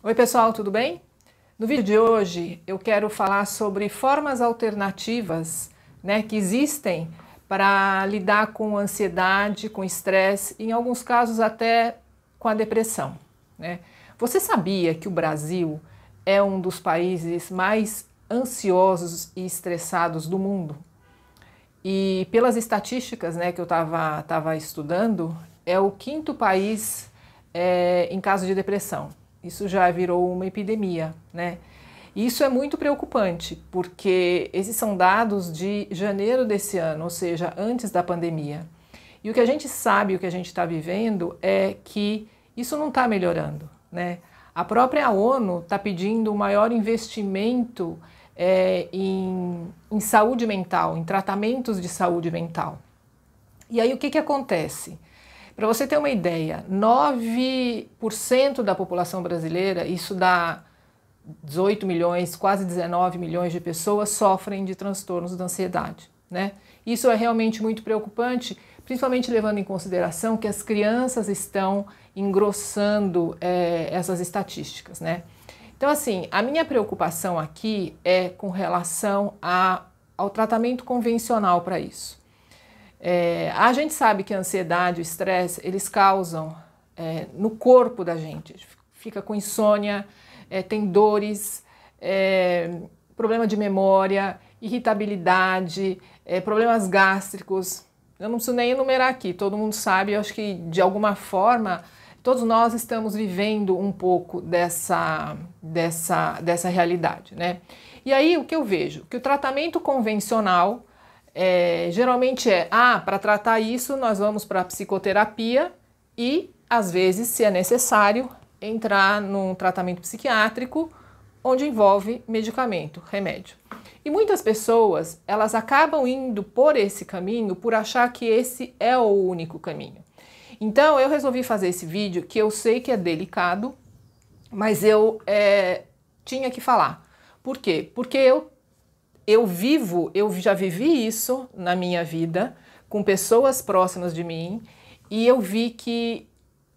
Oi, pessoal, tudo bem? No vídeo de hoje eu quero falar sobre formas alternativas né, que existem para lidar com ansiedade, com estresse e, em alguns casos, até com a depressão. Né? Você sabia que o Brasil é um dos países mais ansiosos e estressados do mundo? E pelas estatísticas né, que eu estava estudando, é o quinto país é, em caso de depressão. Isso já virou uma epidemia, né? Isso é muito preocupante, porque esses são dados de janeiro desse ano, ou seja, antes da pandemia. E o que a gente sabe, o que a gente está vivendo, é que isso não está melhorando, né? A própria ONU está pedindo um maior investimento é, em, em saúde mental, em tratamentos de saúde mental. E aí o que, que acontece? Para você ter uma ideia, 9% da população brasileira, isso dá 18 milhões, quase 19 milhões de pessoas, sofrem de transtornos da ansiedade. Né? Isso é realmente muito preocupante, principalmente levando em consideração que as crianças estão engrossando é, essas estatísticas. Né? Então, assim, a minha preocupação aqui é com relação a, ao tratamento convencional para isso. É, a gente sabe que a ansiedade, o estresse, eles causam é, no corpo da gente. Fica com insônia, é, tem dores, é, problema de memória, irritabilidade, é, problemas gástricos. Eu não preciso nem enumerar aqui, todo mundo sabe, eu acho que de alguma forma todos nós estamos vivendo um pouco dessa, dessa, dessa realidade, né? E aí o que eu vejo? Que o tratamento convencional é, geralmente é, ah, para tratar isso nós vamos para psicoterapia e, às vezes, se é necessário, entrar num tratamento psiquiátrico onde envolve medicamento, remédio. E muitas pessoas, elas acabam indo por esse caminho por achar que esse é o único caminho. Então, eu resolvi fazer esse vídeo que eu sei que é delicado, mas eu é, tinha que falar. Por quê? Porque eu eu vivo, eu já vivi isso na minha vida com pessoas próximas de mim e eu vi que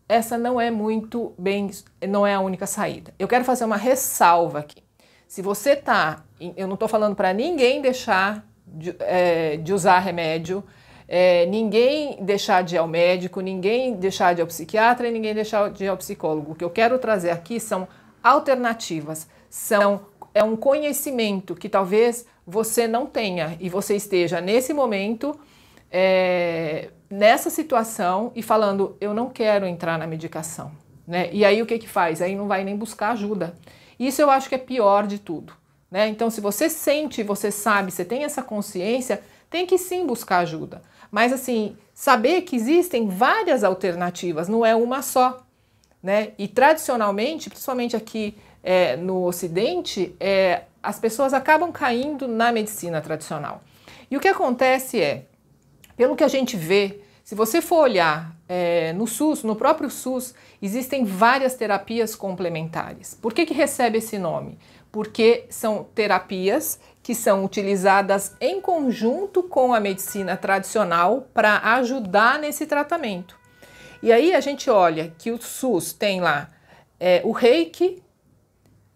essa não é muito bem, não é a única saída. Eu quero fazer uma ressalva aqui. Se você tá, eu não estou falando para ninguém deixar de, é, de usar remédio, é, ninguém deixar de ir ao médico, ninguém deixar de ir ao psiquiatra e ninguém deixar de ir ao psicólogo. O que eu quero trazer aqui são alternativas, são é um conhecimento que talvez você não tenha e você esteja nesse momento, é, nessa situação e falando: eu não quero entrar na medicação. Né? E aí o que, que faz? Aí não vai nem buscar ajuda. Isso eu acho que é pior de tudo. Né? Então, se você sente, você sabe, você tem essa consciência, tem que sim buscar ajuda. Mas assim, saber que existem várias alternativas, não é uma só. Né? E tradicionalmente, principalmente aqui é, no Ocidente, é, as pessoas acabam caindo na medicina tradicional. E o que acontece é, pelo que a gente vê, se você for olhar é, no SUS, no próprio SUS, existem várias terapias complementares. Por que, que recebe esse nome? Porque são terapias que são utilizadas em conjunto com a medicina tradicional para ajudar nesse tratamento. E aí a gente olha que o SUS tem lá é, o reiki,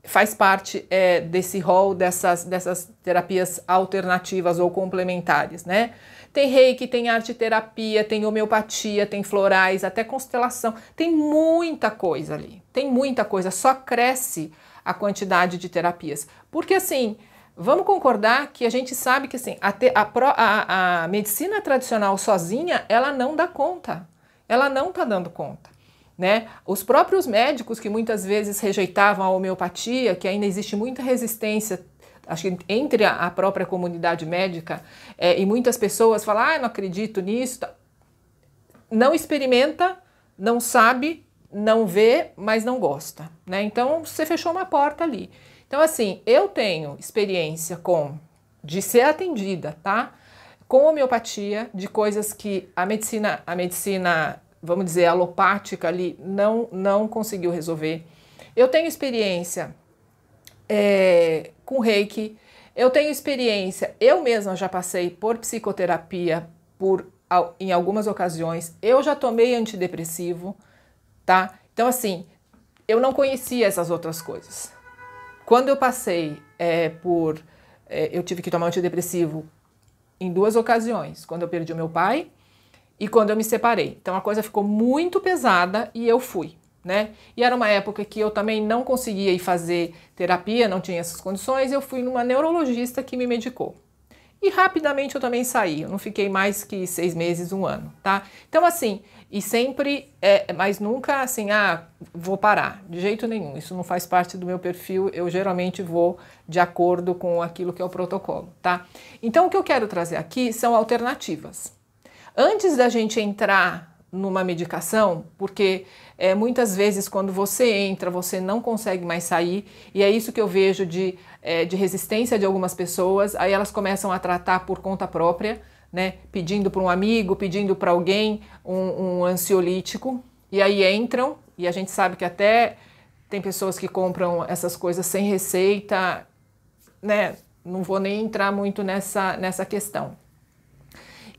faz parte é, desse rol dessas, dessas terapias alternativas ou complementares, né? Tem reiki, tem arte terapia, tem homeopatia, tem florais, até constelação. Tem muita coisa ali, tem muita coisa. Só cresce a quantidade de terapias. Porque assim, vamos concordar que a gente sabe que assim, a, te, a, a, a medicina tradicional sozinha, ela não dá conta. Ela não tá dando conta. Né? Os próprios médicos que muitas vezes rejeitavam a homeopatia, que ainda existe muita resistência acho que entre a própria comunidade médica é, e muitas pessoas falam, ah, não acredito nisso. Não experimenta, não sabe, não vê, mas não gosta, né? Então você fechou uma porta ali. Então assim, eu tenho experiência com de ser atendida, tá? Com homeopatia, de coisas que a medicina, a medicina vamos dizer, alopática ali, não, não conseguiu resolver. Eu tenho experiência é, com reiki, eu tenho experiência, eu mesma já passei por psicoterapia por, em algumas ocasiões, eu já tomei antidepressivo, tá? Então, assim, eu não conhecia essas outras coisas. Quando eu passei é, por. É, eu tive que tomar antidepressivo em duas ocasiões, quando eu perdi o meu pai e quando eu me separei. Então a coisa ficou muito pesada e eu fui. Né? E era uma época que eu também não conseguia ir fazer terapia, não tinha essas condições, eu fui numa neurologista que me medicou. E rapidamente eu também saí, eu não fiquei mais que seis meses, um ano, tá? Então, assim, e sempre, é, mas nunca assim, ah, vou parar, de jeito nenhum, isso não faz parte do meu perfil, eu geralmente vou de acordo com aquilo que é o protocolo, tá? Então, o que eu quero trazer aqui são alternativas. Antes da gente entrar numa medicação, porque é, muitas vezes quando você entra, você não consegue mais sair, e é isso que eu vejo de, é, de resistência de algumas pessoas, aí elas começam a tratar por conta própria, né? Pedindo para um amigo, pedindo para alguém um, um ansiolítico, e aí entram, e a gente sabe que até tem pessoas que compram essas coisas sem receita, né? Não vou nem entrar muito nessa, nessa questão.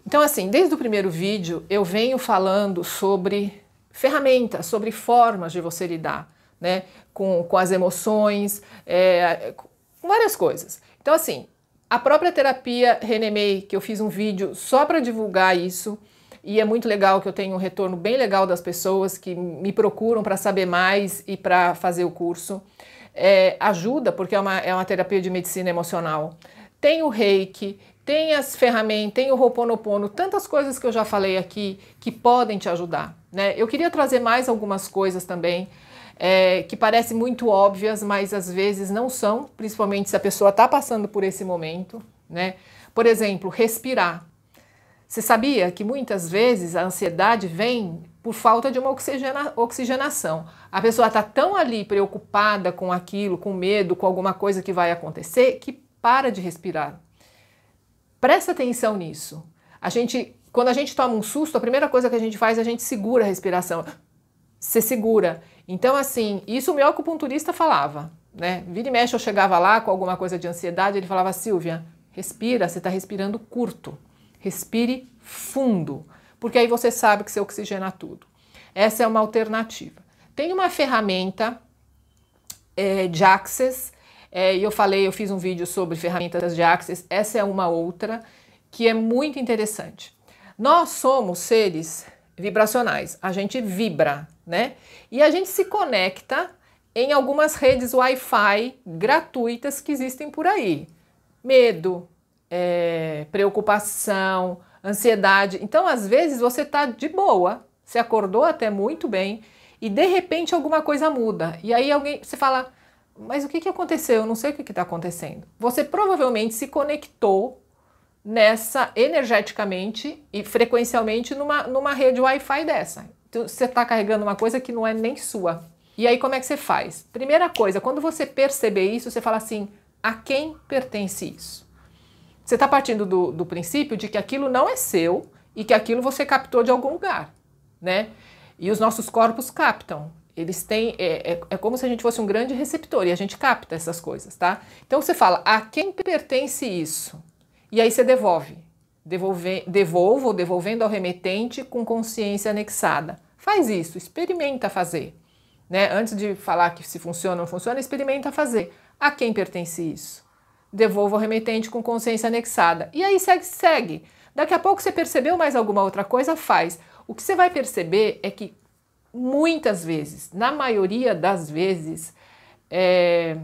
Então, assim, desde o primeiro vídeo eu venho falando sobre ferramentas, sobre formas de você lidar né, com, com as emoções, é, com várias coisas. Então, assim, a própria terapia Renemei, que eu fiz um vídeo só para divulgar isso, e é muito legal que eu tenho um retorno bem legal das pessoas que me procuram para saber mais e para fazer o curso. É, ajuda, porque é uma, é uma terapia de medicina emocional. Tem o reiki, tem as ferramentas, tem o Roponopono, tantas coisas que eu já falei aqui que podem te ajudar. Né? Eu queria trazer mais algumas coisas também é, que parecem muito óbvias, mas às vezes não são, principalmente se a pessoa está passando por esse momento. Né? Por exemplo, respirar. Você sabia que muitas vezes a ansiedade vem por falta de uma oxigena, oxigenação. A pessoa está tão ali preocupada com aquilo, com medo, com alguma coisa que vai acontecer, que para de respirar Presta atenção nisso. A gente, quando a gente toma um susto, a primeira coisa que a gente faz é a gente segura a respiração. Você segura. Então, assim, isso o meu acupunturista falava, né? Vira e mexe, eu chegava lá com alguma coisa de ansiedade, ele falava, Silvia, respira, você está respirando curto. Respire fundo, porque aí você sabe que você oxigena tudo. Essa é uma alternativa. Tem uma ferramenta é, de Access é, e eu falei, eu fiz um vídeo sobre ferramentas de Axis, essa é uma outra que é muito interessante. Nós somos seres vibracionais, a gente vibra, né? E a gente se conecta em algumas redes Wi-Fi gratuitas que existem por aí. Medo, é, preocupação, ansiedade. Então, às vezes, você está de boa, você acordou até muito bem, e de repente alguma coisa muda. E aí alguém, você fala, mas o que, que aconteceu? Eu não sei o que está acontecendo. Você provavelmente se conectou nessa energeticamente e frequencialmente numa, numa rede Wi-Fi dessa. Então, você está carregando uma coisa que não é nem sua. E aí, como é que você faz? Primeira coisa, quando você perceber isso, você fala assim: a quem pertence isso? Você está partindo do, do princípio de que aquilo não é seu e que aquilo você captou de algum lugar, né? E os nossos corpos captam. Eles têm. É, é, é, como se a gente fosse um grande receptor e a gente capta essas coisas, tá? Então você fala, a quem pertence isso? E aí você devolve. Devolve, devolvo ou devolvendo ao remetente com consciência anexada. Faz isso, experimenta fazer. Né? Antes de falar que se funciona ou não funciona, experimenta fazer. A quem pertence isso? Devolvo ao remetente com consciência anexada. E aí segue, segue. Daqui a pouco você percebeu mais alguma outra coisa, faz. O que você vai perceber é que muitas vezes, na maioria das vezes, é,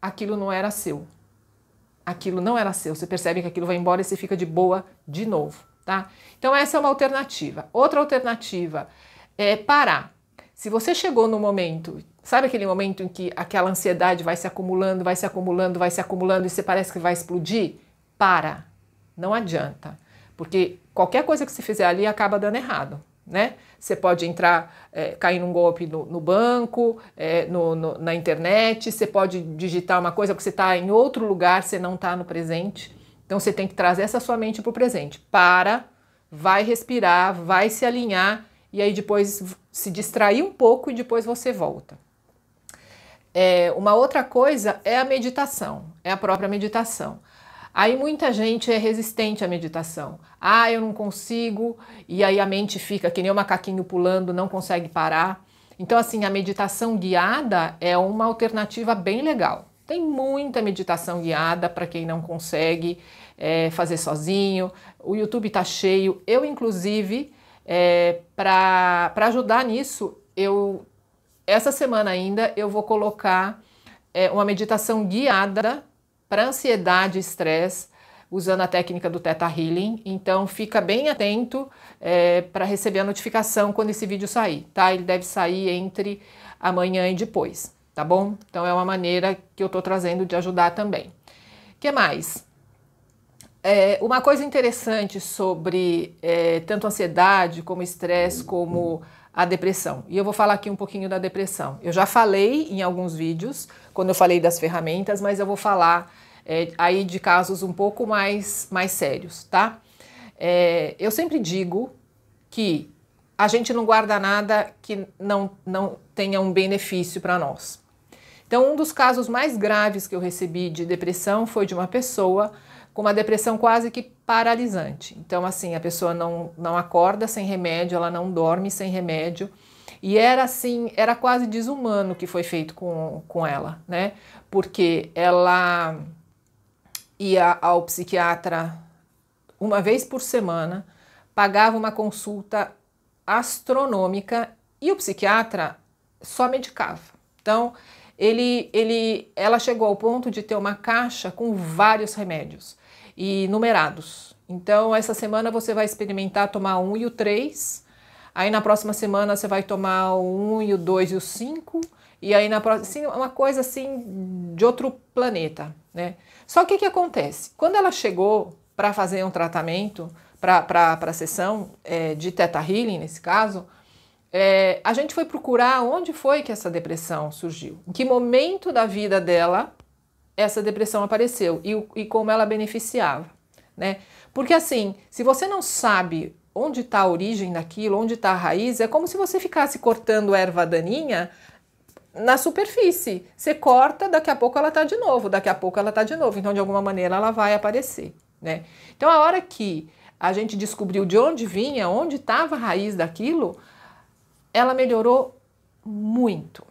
aquilo não era seu. Aquilo não era seu. Você percebe que aquilo vai embora e você fica de boa de novo, tá? Então, essa é uma alternativa. Outra alternativa é parar. Se você chegou no momento, sabe aquele momento em que aquela ansiedade vai se acumulando, vai se acumulando, vai se acumulando e você parece que vai explodir? Para. Não adianta. Porque qualquer coisa que você fizer ali acaba dando errado né? Você pode entrar, é, cair num golpe no, no banco, é, no, no, na internet, você pode digitar uma coisa que você está em outro lugar, você não está no presente. Então você tem que trazer essa sua mente para o presente. Para, vai respirar, vai se alinhar e aí depois se distrair um pouco e depois você volta. É, uma outra coisa é a meditação, é a própria meditação. Aí muita gente é resistente à meditação. Ah, eu não consigo, e aí a mente fica que nem um macaquinho pulando, não consegue parar. Então, assim, a meditação guiada é uma alternativa bem legal. Tem muita meditação guiada para quem não consegue é, fazer sozinho. O YouTube está cheio. Eu, inclusive, é, para ajudar nisso, eu essa semana ainda eu vou colocar é, uma meditação guiada para ansiedade e estresse usando a técnica do Theta Healing. Então, fica bem atento é, eh, para receber a notificação quando esse vídeo sair, tá? Ele deve sair entre amanhã e depois, tá bom? Então, é uma maneira que eu estou trazendo de ajudar também. O que mais? É, uma coisa interessante sobre é, tanto ansiedade como estresse como a depressão. E eu vou falar aqui um pouquinho da depressão. Eu já falei em alguns vídeos, quando eu falei das ferramentas, mas eu vou falar é, aí de casos um pouco mais, mais sérios, tá? É, eu sempre digo que a gente não guarda nada que não, não tenha um benefício para nós. Então, um dos casos mais graves que eu recebi de depressão foi de uma pessoa com uma depressão quase que paralisante. Então, assim, a pessoa não, não acorda sem remédio, ela não dorme sem remédio. E era assim, era quase desumano o que foi feito com, com ela, né? Porque ela ia ao psiquiatra uma vez por semana, pagava uma consulta astronômica e o psiquiatra só medicava. Então, ele, ele, ela chegou ao ponto de ter uma caixa com vários remédios e numerados. Então, essa semana você vai experimentar tomar um e o três. Aí na próxima semana você vai tomar o 1 e o dois e o cinco E aí na próxima. Assim, uma coisa assim de outro planeta, né? Só que o que acontece? Quando ela chegou para fazer um tratamento, para a sessão é, de teta healing, nesse caso, é, a gente foi procurar onde foi que essa depressão surgiu, em que momento da vida dela essa depressão apareceu e, e como ela beneficiava, né? Porque assim, se você não sabe onde está a origem daquilo, onde está a raiz, é como se você ficasse cortando erva daninha na superfície. Você corta, daqui a pouco ela está de novo, daqui a pouco ela está de novo. Então, de alguma maneira, ela vai aparecer, né? Então, a hora que a gente descobriu de onde vinha, onde estava a raiz daquilo, ela melhorou muito,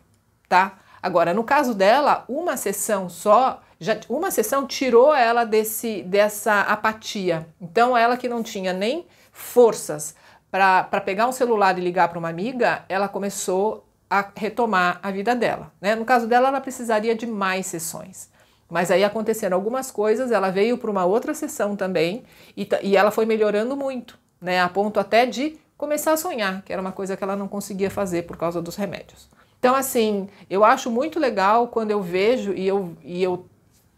tá? Agora, no caso dela, uma sessão só, já, uma sessão tirou ela desse, dessa apatia. Então, ela que não tinha nem forças para pegar um celular e ligar para uma amiga, ela começou a retomar a vida dela. Né? No caso dela, ela precisaria de mais sessões. Mas aí aconteceram algumas coisas, ela veio para uma outra sessão também e, e ela foi melhorando muito, né? a ponto até de começar a sonhar, que era uma coisa que ela não conseguia fazer por causa dos remédios. Então, assim, eu acho muito legal quando eu vejo e eu, e eu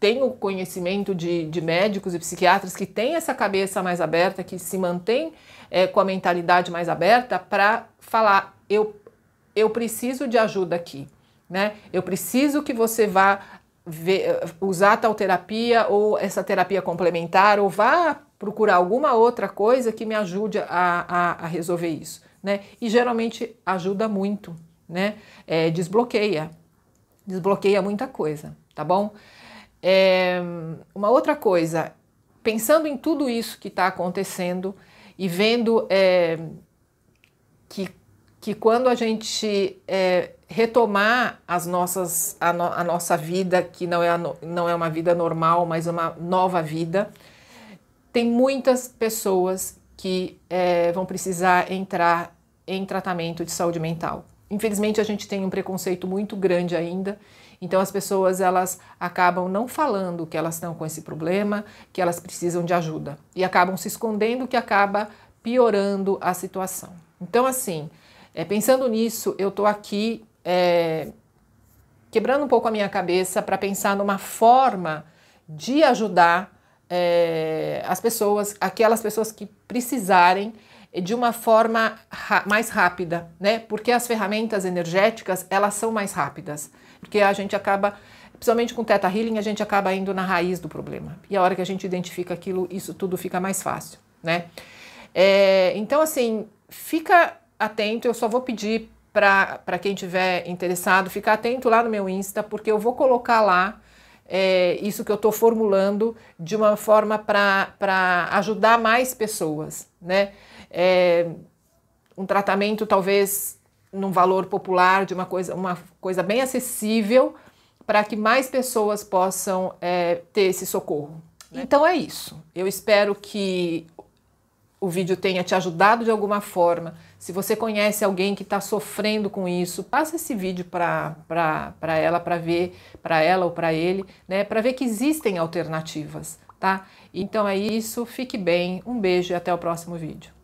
tenho conhecimento de, de médicos e psiquiatras que têm essa cabeça mais aberta, que se mantém é, com a mentalidade mais aberta para falar: eu, eu preciso de ajuda aqui. Né? Eu preciso que você vá ver, eh, usar tal terapia ou essa terapia complementar ou vá procurar alguma outra coisa que me ajude a, a, a resolver isso, né? E geralmente ajuda muito, né? É, desbloqueia, desbloqueia muita coisa, tá bom? É, uma outra coisa, pensando em tudo isso que está acontecendo e vendo é, que, que quando a gente é, retomar as nossas, a, no, a, nossa vida, que não é, a, não é uma vida normal, mas uma nova vida, tem muitas pessoas que é, vão precisar entrar em tratamento de saúde mental. Infelizmente a gente tem um preconceito muito grande ainda, então as pessoas elas acabam não falando que elas estão com esse problema, que elas precisam de ajuda e acabam se escondendo, que acaba piorando a situação. Então assim, é, pensando nisso, eu estou aqui é, quebrando um pouco a minha cabeça para pensar numa forma de ajudar é, as pessoas, aquelas pessoas que precisarem de uma forma mais rápida, né? Porque as ferramentas energéticas elas são mais rápidas, porque a gente acaba principalmente com teta healing, a gente acaba indo na raiz do problema. E a hora que a gente identifica aquilo, isso tudo fica mais fácil, né? É, então, assim, fica atento, eu só vou pedir para quem tiver interessado, ficar atento lá no meu Insta, porque eu vou colocar lá é, isso que eu estou formulando de uma forma para ajudar mais pessoas, né? É, um tratamento talvez num valor popular de uma coisa, uma coisa bem acessível para que mais pessoas possam é, ter esse socorro. Né? Então é isso. Eu espero que o vídeo tenha te ajudado de alguma forma, se você conhece alguém que está sofrendo com isso, passa esse vídeo para ela, para ver, para ela ou para ele, né, para ver que existem alternativas, tá? Então é isso, fique bem, um beijo e até o próximo vídeo.